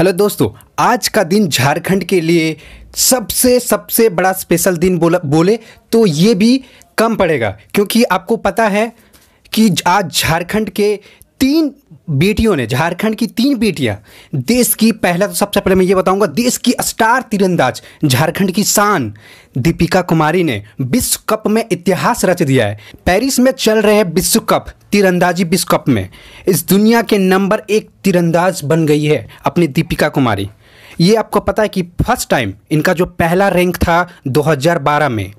hello दोस्तों आज का दिन झारखंड के लिए सबसे सबसे बड़ा स्पेशल दिन बोला बोले तो ये भी कम पड़ेगा क्योंकि आपको पता है कि आज झारखंड के तीन बेटियों ने झारखंड की तीन बेटियां देश की पहला तो सबसे पहले मैं ये बताऊंगा देश की स्टार तीरंदाज झारखंड की शान दीपिका कुमारी ने विश्व कप में इतिहास रच दिया है पेरिस में चल रहे विश्व कप तीरंदाजी विश्व कप में इस दुनिया के नंबर एक तीरंदाज बन गई है अपनी दीपिका कुमारी ये आपको पता है कि फर्स्ट टाइम इनका जो पहला रैंक था 2012 में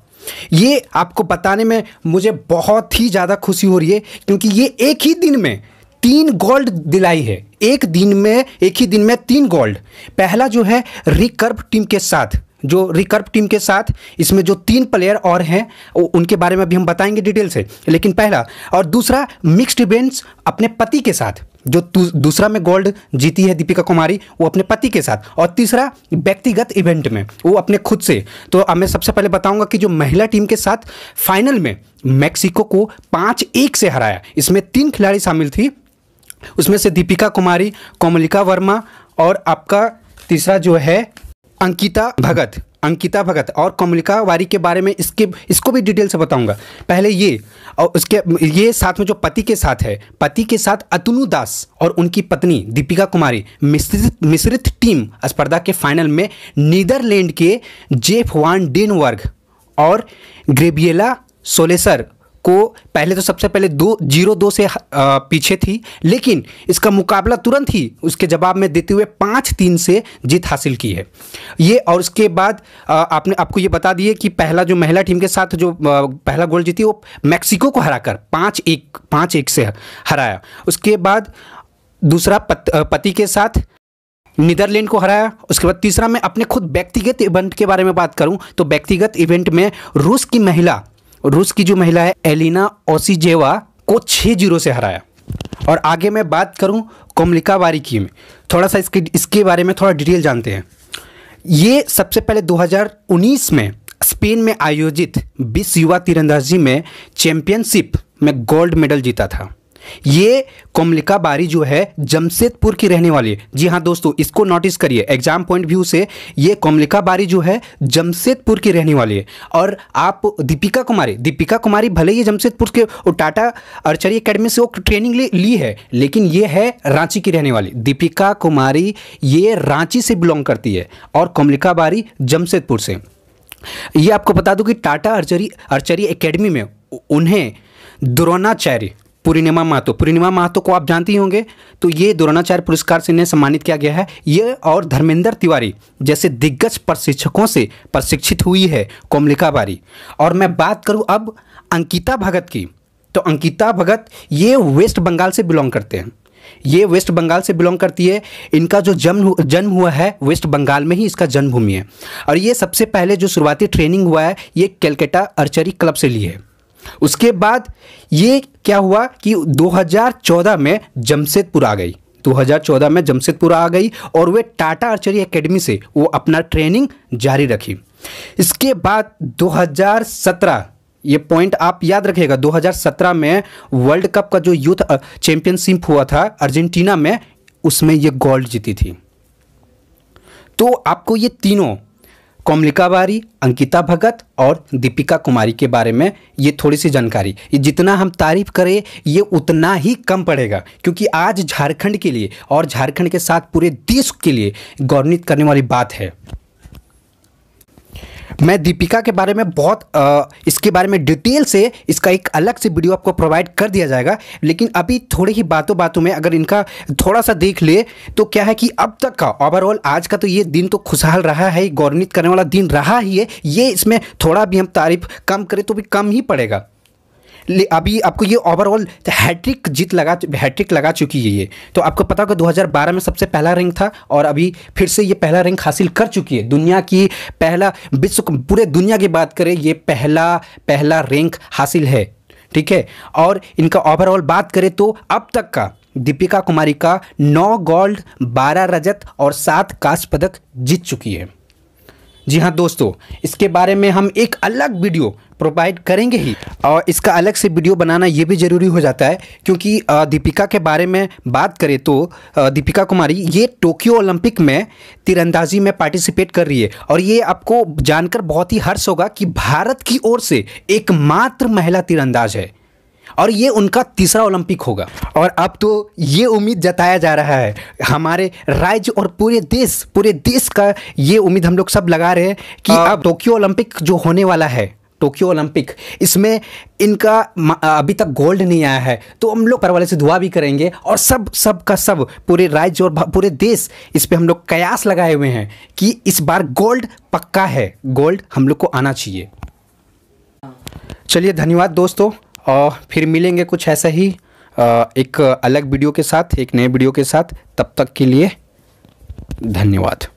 ये आपको बताने में मुझे बहुत ही ज़्यादा खुशी हो रही है क्योंकि ये एक ही दिन में तीन गोल्ड दिलाई है एक दिन में एक ही दिन में तीन गोल्ड पहला जो है रिकर्व टीम के साथ जो रिकर्व टीम के साथ इसमें जो तीन प्लेयर और हैं उनके बारे में भी हम बताएंगे डिटेल से लेकिन पहला और दूसरा मिक्स्ड इवेंट्स अपने पति के साथ जो दूसरा में गोल्ड जीती है दीपिका कुमारी वो अपने पति के साथ और तीसरा व्यक्तिगत इवेंट में वो अपने खुद से तो मैं सबसे पहले बताऊंगा कि जो महिला टीम के साथ फाइनल में मैक्सिको को पाँच एक से हराया इसमें तीन खिलाड़ी शामिल थी उसमें से दीपिका कुमारी कोमलिका वर्मा और आपका तीसरा जो है अंकिता भगत अंकिता भगत और कोमलिका वारी के बारे में इसके इसको भी डिटेल से बताऊंगा पहले ये और उसके ये साथ में जो पति के साथ है पति के साथ अतुनु दास और उनकी पत्नी दीपिका कुमारी मिश्रित मिश्रित टीम स्पर्धा के फाइनल में नीदरलैंड के जेफ वान डेनवर्ग और ग्रेबियला सोलेसर को पहले तो सबसे पहले दो जीरो दो से पीछे थी लेकिन इसका मुकाबला तुरंत ही उसके जवाब में देते हुए पाँच तीन से जीत हासिल की है ये और उसके बाद आपने आपको ये बता दिए कि पहला जो महिला टीम के साथ जो पहला गोल जीती वो मैक्सिको को हराकर पाँच एक पाँच एक से हराया उसके बाद दूसरा पत, पति के साथ नीदरलैंड को हराया उसके बाद तीसरा मैं अपने खुद व्यक्तिगत इवेंट के बारे में बात करूं तो व्यक्तिगत इवेंट में रूस की महिला रूस की जो महिला है एलिना ओसीजेवा को छः जीरो से हराया और आगे मैं बात करूं कोमलिका वारिकी में थोड़ा सा इसके इसके बारे में थोड़ा डिटेल जानते हैं ये सबसे पहले 2019 में स्पेन में आयोजित विश्व युवा तीरंदाजी में चैंपियनशिप में गोल्ड मेडल जीता था ये कोमलिका बारी जो है जमशेदपुर की रहने वाली है जी हाँ दोस्तों इसको नोटिस करिए एग्जाम पॉइंट व्यू से ये कोमलिका बारी जो है जमशेदपुर की रहने वाली है और आप दीपिका कुमारी दीपिका कुमारी भले ही जमशेदपुर के टाटा अर्चरी अकेडमी से वो ट्रेनिंग ली, ली है लेकिन ये है रांची की रहने वाली दीपिका कुमारी ये रांची से बिलोंग करती है और कोमलिका बारी जमशेदपुर से ये आपको बता दूँ कि टाटा अर्चरी अर्चरी एकेडमी में उन्हें द्रोणाचार्य पूर्णिमा महतो पूर्णिमा महतो को आप जानती होंगे तो ये द्रोणाचार्य पुरस्कार से इन्हें सम्मानित किया गया है ये और धर्मेंद्र तिवारी जैसे दिग्गज प्रशिक्षकों से प्रशिक्षित हुई है कोमलिका बारी और मैं बात करूँ अब अंकिता भगत की तो अंकिता भगत ये वेस्ट बंगाल से बिलोंग करते हैं ये वेस्ट बंगाल से बिलोंग करती है इनका जो जन्म जन्म हुआ है वेस्ट बंगाल में ही इसका जन्मभूमि है और ये सबसे पहले जो शुरुआती ट्रेनिंग हुआ है ये कैलकाटा अर्चरी क्लब से ली है उसके बाद ये क्या हुआ कि 2014 में जमशेदपुर आ गई 2014 में जमशेदपुर आ गई और वे टाटा आर्चरी एकेडमी से वो अपना ट्रेनिंग जारी रखी इसके बाद 2017 ये पॉइंट आप याद रखिएगा 2017 में वर्ल्ड कप का जो यूथ चैंपियनशिप हुआ था अर्जेंटीना में उसमें ये गोल्ड जीती थी तो आपको ये तीनों कोमलिका बारी अंकिता भगत और दीपिका कुमारी के बारे में ये थोड़ी सी जानकारी ये जितना हम तारीफ करें ये उतना ही कम पड़ेगा क्योंकि आज झारखंड के लिए और झारखंड के साथ पूरे देश के लिए गौरवित करने वाली बात है मैं दीपिका के बारे में बहुत आ, इसके बारे में डिटेल से इसका एक अलग से वीडियो आपको प्रोवाइड कर दिया जाएगा लेकिन अभी थोड़ी ही बातों बातों में अगर इनका थोड़ा सा देख ले तो क्या है कि अब तक का ओवरऑल आज का तो ये दिन तो खुशहाल रहा है गौरवित करने वाला दिन रहा ही है ये इसमें थोड़ा भी हम तारीफ कम करें तो भी कम ही पड़ेगा अभी आपको ये ओवरऑल हैट्रिक जीत लगा हैट्रिक लगा चुकी है ये तो आपको पता होगा 2012 में सबसे पहला रैंक था और अभी फिर से ये पहला रैंक हासिल कर चुकी है दुनिया की पहला विश्व पूरे दुनिया की बात करें ये पहला पहला रैंक हासिल है ठीक है और इनका ओवरऑल बात करें तो अब तक का दीपिका कुमारी का नौ गोल्ड बारह रजत और सात कांस्य पदक जीत चुकी है जी हाँ दोस्तों इसके बारे में हम एक अलग वीडियो प्रोवाइड करेंगे ही और इसका अलग से वीडियो बनाना ये भी ज़रूरी हो जाता है क्योंकि दीपिका के बारे में बात करें तो दीपिका कुमारी ये टोक्यो ओलंपिक में तीरंदाजी में पार्टिसिपेट कर रही है और ये आपको जानकर बहुत ही हर्ष होगा कि भारत की ओर से एकमात्र महिला तीरंदाज है और ये उनका तीसरा ओलंपिक होगा और अब तो ये उम्मीद जताया जा रहा है हमारे राज्य और पूरे देश पूरे देश का ये उम्मीद हम लोग सब लगा रहे हैं कि अब टोक्यो ओलंपिक जो होने वाला है टोक्यो ओलंपिक इसमें इनका अभी तक गोल्ड नहीं आया है तो हम लोग पर वाले से दुआ भी करेंगे और सब सब का सब पूरे राज्य और पूरे देश इस पर हम लोग कयास लगाए हुए हैं कि इस बार गोल्ड पक्का है गोल्ड हम लोग को आना चाहिए चलिए धन्यवाद दोस्तों और फिर मिलेंगे कुछ ऐसा ही एक अलग वीडियो के साथ एक नए वीडियो के साथ तब तक के लिए धन्यवाद